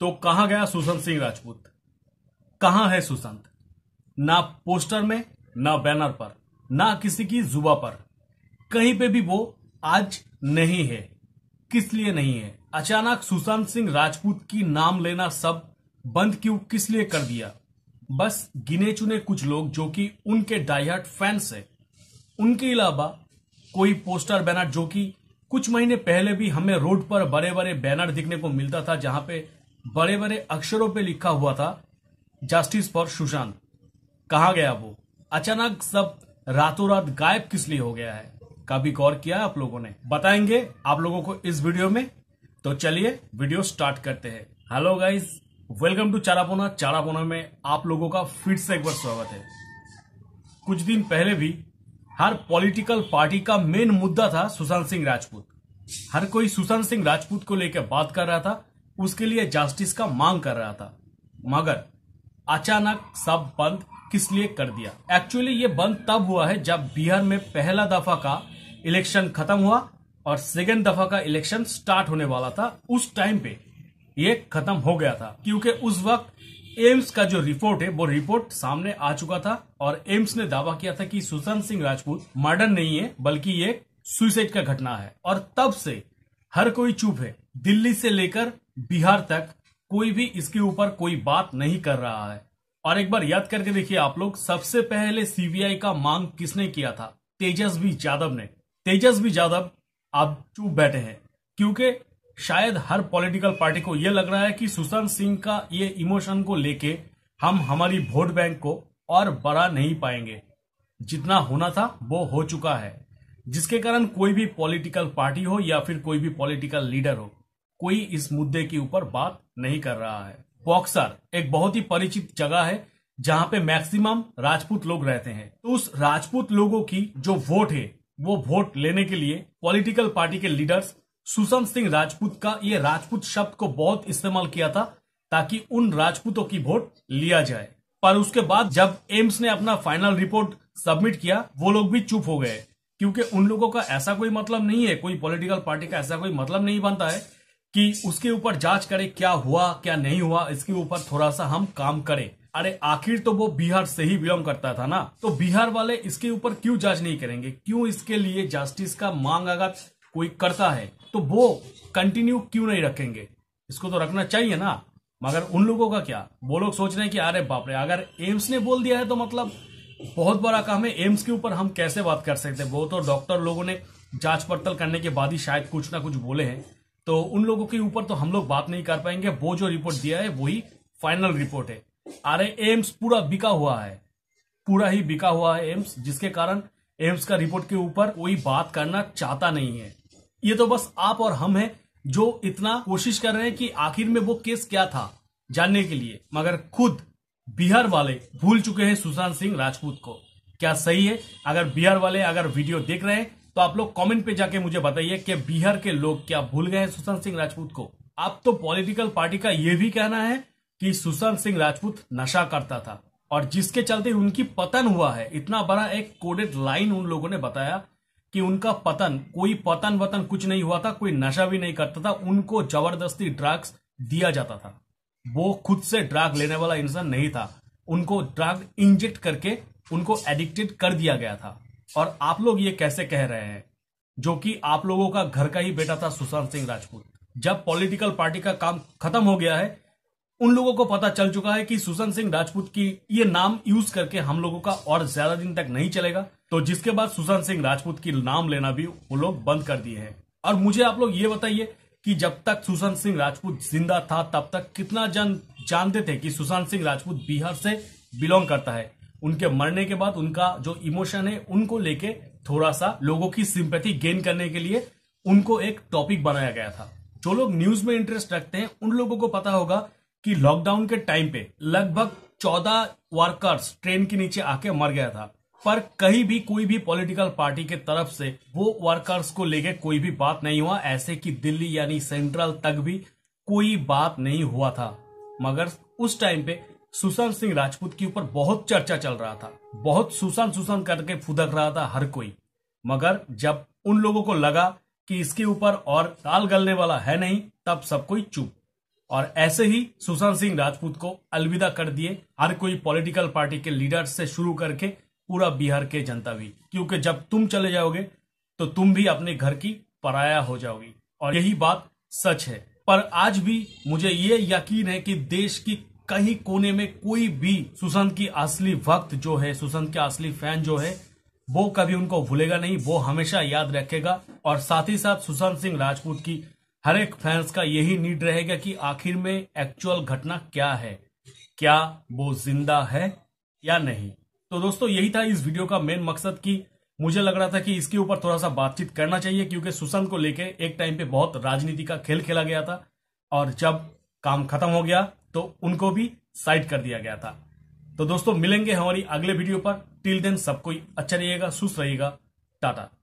तो कहा गया सुशांत सिंह राजपूत कहां है सुशांत ना पोस्टर में ना बैनर पर ना किसी की जुबा पर कहीं पे भी वो आज नहीं है किस लिए नहीं है अचानक सुशांत सिंह राजपूत की नाम लेना सब बंद क्यों किस लिए कर दिया बस गिने चुने कुछ लोग जो कि उनके डायहाट फैंस है उनके अलावा कोई पोस्टर बैनर जो कि कुछ महीने पहले भी हमें रोड पर बड़े बड़े बैनर दिखने को मिलता था जहां पे बड़े बड़े अक्षरों पे लिखा हुआ था जस्टिस फॉर सुशांत कहा गया वो अचानक सब रातों रात गायब किस लिए हो गया है कभी गौर किया आप लोगों ने बताएंगे आप लोगों को इस वीडियो में तो चलिए वीडियो स्टार्ट करते हैं hello guys welcome to Charapona Charapona में आप लोगों का फिर से एक बार स्वागत है कुछ दिन पहले भी हर पॉलिटिकल पार्टी का मेन मुद्दा था सुशांत सिंह राजपूत हर कोई सुशांत सिंह राजपूत को लेकर बात कर रहा था उसके लिए जस्टिस का मांग कर रहा था मगर अचानक सब बंद किस लिए कर दिया एक्चुअली ये बंद तब हुआ है जब बिहार में पहला दफा का इलेक्शन खत्म हुआ और सेकेंड दफा का इलेक्शन स्टार्ट होने वाला था उस टाइम पे ये खत्म हो गया था क्योंकि उस वक्त एम्स का जो रिपोर्ट है वो रिपोर्ट सामने आ चुका था और एम्स ने दावा किया था कि सुशांत सिंह राजपूत मर्डर नहीं है बल्कि ये सुसाइड का घटना है और तब से हर कोई चुप है दिल्ली से लेकर बिहार तक कोई भी इसके ऊपर कोई बात नहीं कर रहा है और एक बार याद करके देखिए आप लोग सबसे पहले सीबीआई का मांग किसने किया था तेजस्वी यादव ने तेजस्वी यादव आप चुप बैठे हैं क्योंकि शायद हर पॉलिटिकल पार्टी को यह लग रहा है कि सुशांत सिंह का ये इमोशन को लेके हम हमारी वोट बैंक को और बढ़ा नहीं पाएंगे जितना होना था वो हो चुका है जिसके कारण कोई भी पॉलिटिकल पार्टी हो या फिर कोई भी पॉलिटिकल लीडर हो कोई इस मुद्दे के ऊपर बात नहीं कर रहा है बॉक्सर एक बहुत ही परिचित जगह है जहाँ पे मैक्सिमम राजपूत लोग रहते हैं तो उस राजपूत लोगों की जो वोट है वो वोट लेने के लिए पॉलिटिकल पार्टी के लीडर्स सुशांत सिंह राजपूत का ये राजपूत शब्द को बहुत इस्तेमाल किया था ताकि उन राजपूतों की वोट लिया जाए पर उसके बाद जब एम्स ने अपना फाइनल रिपोर्ट सबमिट किया वो लोग भी चुप हो गए क्योंकि उन लोगों का ऐसा कोई मतलब नहीं है कोई पॉलिटिकल पार्टी का ऐसा कोई मतलब नहीं बनता है कि उसके ऊपर जांच करें क्या हुआ क्या नहीं हुआ इसके ऊपर थोड़ा सा हम काम करें अरे आखिर तो वो बिहार से ही बिलोंग करता था ना तो बिहार वाले इसके ऊपर क्यों जांच नहीं करेंगे क्यों इसके लिए जस्टिस का मांग अगर कोई करता है तो वो कंटिन्यू क्यों नहीं रखेंगे इसको तो रखना चाहिए ना मगर उन लोगों का क्या वो लोग सोच रहे हैं कि अरे बापरे अगर एम्स ने बोल दिया है तो मतलब बहुत बड़ा काम है एम्स के ऊपर हम कैसे बात कर सकते हैं वो तो डॉक्टर लोगों ने जांच पड़ताल करने के बाद ही शायद कुछ ना कुछ बोले हैं तो उन लोगों के ऊपर तो हम लोग बात नहीं कर पाएंगे वो जो रिपोर्ट दिया है वही फाइनल रिपोर्ट है अरे एम्स पूरा बिका हुआ है पूरा ही बिका हुआ है एम्स जिसके कारण एम्स का रिपोर्ट के ऊपर कोई बात करना चाहता नहीं है ये तो बस आप और हम हैं जो इतना कोशिश कर रहे हैं कि आखिर में वो केस क्या था जानने के लिए मगर खुद बिहार वाले भूल चुके हैं सुशांत सिंह राजपूत को क्या सही है अगर बिहार वाले अगर वीडियो देख रहे हैं तो आप लोग कमेंट पे जाके मुझे बताइए कि बिहार के लोग क्या भूल गए हैं सुशांत सिंह राजपूत को आप तो पॉलिटिकल पार्टी का यह भी कहना है कि सुशांत सिंह राजपूत नशा करता था और जिसके चलते उनकी पतन हुआ है इतना बड़ा एक कोडेड लाइन उन लोगों ने बताया कि उनका पतन कोई पतन वतन कुछ नहीं हुआ था कोई नशा भी नहीं करता था उनको जबरदस्ती ड्रग्स दिया जाता था वो खुद से ड्रग लेने वाला इंसान नहीं था उनको ड्रग इंजेक्ट करके उनको एडिक्टेड कर दिया गया था और आप लोग ये कैसे कह रहे हैं जो कि आप लोगों का घर का ही बेटा था सुशांत सिंह राजपूत जब पॉलिटिकल पार्टी का काम खत्म हो गया है उन लोगों को पता चल चुका है कि सुशांत सिंह राजपूत की ये नाम यूज करके हम लोगों का और ज्यादा दिन तक नहीं चलेगा तो जिसके बाद सुशांत सिंह राजपूत की नाम लेना भी वो लोग बंद कर दिए हैं और मुझे आप लोग ये बताइए कि जब तक सुशांत सिंह राजपूत जिंदा था तब तक कितना जन जानते थे कि सुशांत सिंह राजपूत बिहार से बिलोंग करता है उनके मरने के बाद उनका जो इमोशन है उनको लेके थोड़ा सा लोगों की सिंपैथी गेन करने के लिए उनको एक टॉपिक बनाया गया था जो लोग न्यूज में इंटरेस्ट रखते हैं उन लोगों को पता होगा कि लॉकडाउन के टाइम पे लगभग चौदह वर्कर्स ट्रेन के नीचे आके मर गया था पर कहीं भी कोई भी पॉलिटिकल पार्टी के तरफ से वो वर्कर्स को लेके कोई भी बात नहीं हुआ ऐसे कि दिल्ली यानी सेंट्रल तक भी कोई बात नहीं हुआ था मगर उस टाइम पे सुशांत सिंह राजपूत के ऊपर बहुत चर्चा चल रहा था बहुत सुशांत सुशांत करके फुदक रहा था हर कोई मगर जब उन लोगों को लगा कि इसके ऊपर और ताल गलने वाला है नहीं तब सब कोई चुप और ऐसे ही सुशांत सिंह राजपूत को अलविदा कर दिए हर कोई पॉलिटिकल पार्टी के लीडर से शुरू करके पूरा बिहार के जनता भी क्योंकि जब तुम चले जाओगे तो तुम भी अपने घर की पराया हो जाओगी और यही बात सच है पर आज भी मुझे ये यकीन है कि देश की कहीं कोने में कोई भी सुशांत की असली वक्त जो है सुशांत के असली फैन जो है वो कभी उनको भूलेगा नहीं वो हमेशा याद रखेगा और साथ ही साथ सुशांत सिंह राजपूत की हर एक फैंस का यही नीड रहेगा कि आखिर में एक्चुअल घटना क्या है क्या वो जिंदा है या नहीं तो दोस्तों यही था इस वीडियो का मेन मकसद कि मुझे लग रहा था कि इसके ऊपर थोड़ा सा बातचीत करना चाहिए क्योंकि सुशांत को लेकर एक टाइम पे बहुत राजनीति का खेल खेला गया था और जब काम खत्म हो गया तो उनको भी साइड कर दिया गया था तो दोस्तों मिलेंगे हमारी अगले वीडियो पर टिल देन सबको अच्छा रहिएगा सुस्त रहिएगा टाटा